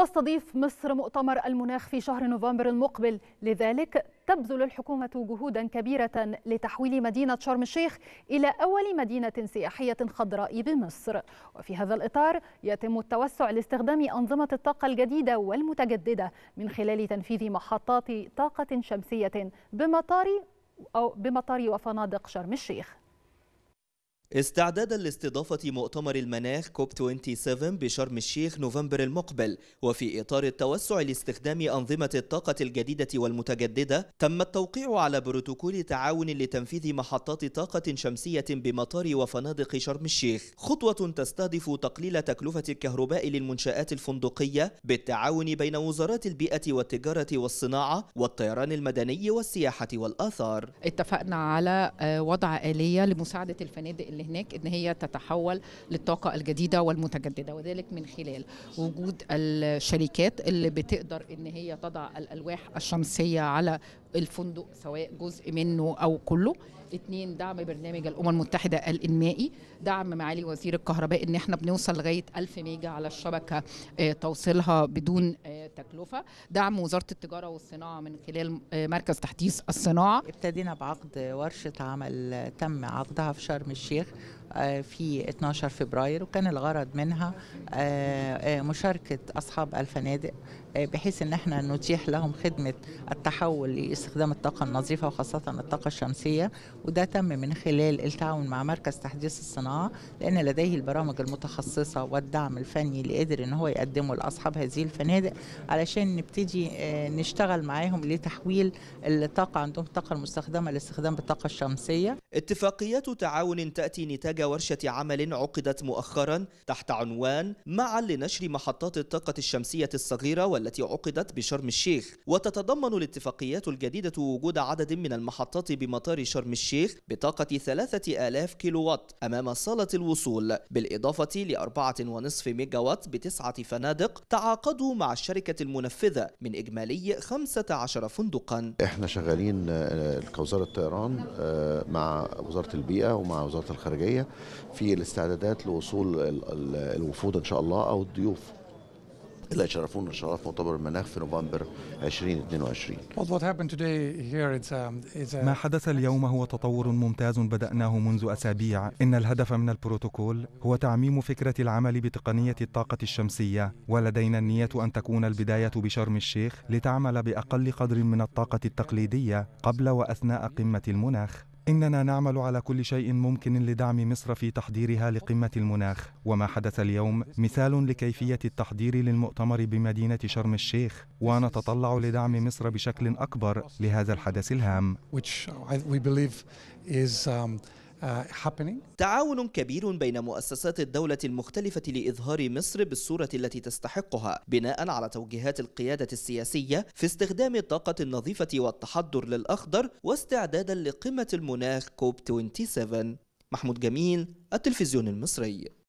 تستضيف مصر مؤتمر المناخ في شهر نوفمبر المقبل لذلك تبذل الحكومة جهودا كبيرة لتحويل مدينة شرم الشيخ إلى أول مدينة سياحية خضراء بمصر وفي هذا الإطار يتم التوسع لاستخدام أنظمة الطاقة الجديدة والمتجددة من خلال تنفيذ محطات طاقة شمسية بمطار أو بمطار وفنادق شرم الشيخ استعدادا لاستضافة مؤتمر المناخ كوب 27 بشرم الشيخ نوفمبر المقبل وفي إطار التوسع لاستخدام أنظمة الطاقة الجديدة والمتجددة تم التوقيع على بروتوكول تعاون لتنفيذ محطات طاقة شمسية بمطار وفنادق شرم الشيخ خطوة تستهدف تقليل تكلفة الكهرباء للمنشآت الفندقية بالتعاون بين وزارات البيئة والتجارة والصناعة والطيران المدني والسياحة والآثار اتفقنا على آه، وضع آلية لمساعدة الفنادق اللي هناك ان هي تتحول للطاقه الجديده والمتجدده وذلك من خلال وجود الشركات اللي بتقدر ان هي تضع الالواح الشمسيه على الفندق سواء جزء منه او كله اتنين دعم برنامج الامم المتحده الانمائي دعم معالي وزير الكهرباء ان احنا بنوصل لغايه 1000 ميجا على الشبكه آه، توصيلها بدون آه، تكلفه دعم وزاره التجاره والصناعه من خلال آه، مركز تحديث الصناعه ابتدينا بعقد ورشه عمل تم عقدها في شرم الشيخ آه، في 12 فبراير وكان الغرض منها آه، آه، مشاركة أصحاب الفنادق بحيث ان احنا نتيح لهم خدمه التحول لاستخدام الطاقه النظيفه وخاصه الطاقه الشمسيه وده تم من خلال التعاون مع مركز تحديث الصناعه لان لديه البرامج المتخصصه والدعم الفني اللي قدر ان هو يقدمه لاصحاب هذه الفنادق علشان نبتدي نشتغل معاهم لتحويل الطاقه عندهم الطاقه المستخدمه لاستخدام الطاقه الشمسيه اتفاقيات تعاون تاتي نتاج ورشة عمل عقدت مؤخرا تحت عنوان معا لنشر محطات الطاقة الشمسية الصغيرة والتي عقدت بشرم الشيخ وتتضمن الاتفاقيات الجديدة وجود عدد من المحطات بمطار شرم الشيخ بطاقة 3000 كيلو وات أمام صالة الوصول بالإضافة لأربعة ونصف ميجا وات بتسعة فنادق تعاقدوا مع الشركة المنفذة من إجمالي 15 فندقا احنا شغالين آه، كوزارة طيران آه، مع وزارة البيئة ومع وزارة الخارجية في الاستعدادات لوصول الوفود ان شاء الله او الضيوف اللي يشرفون في مؤتمر المناخ في نوفمبر 2022 um, uh, ما حدث اليوم هو تطور ممتاز بدأناه منذ أسابيع إن الهدف من البروتوكول هو تعميم فكرة العمل بتقنية الطاقة الشمسية ولدينا النية أن تكون البداية بشرم الشيخ لتعمل بأقل قدر من الطاقة التقليدية قبل وأثناء قمة المناخ إننا نعمل على كل شيء ممكن لدعم مصر في تحضيرها لقمة المناخ وما حدث اليوم مثال لكيفية التحضير للمؤتمر بمدينة شرم الشيخ ونتطلع لدعم مصر بشكل أكبر لهذا الحدث الهام Uh, تعاون كبير بين مؤسسات الدولة المختلفة لإظهار مصر بالصورة التي تستحقها بناء على توجيهات القيادة السياسية في استخدام الطاقة النظيفة والتحضر للأخضر واستعدادا لقمة المناخ كوب 27 محمود جميل التلفزيون المصري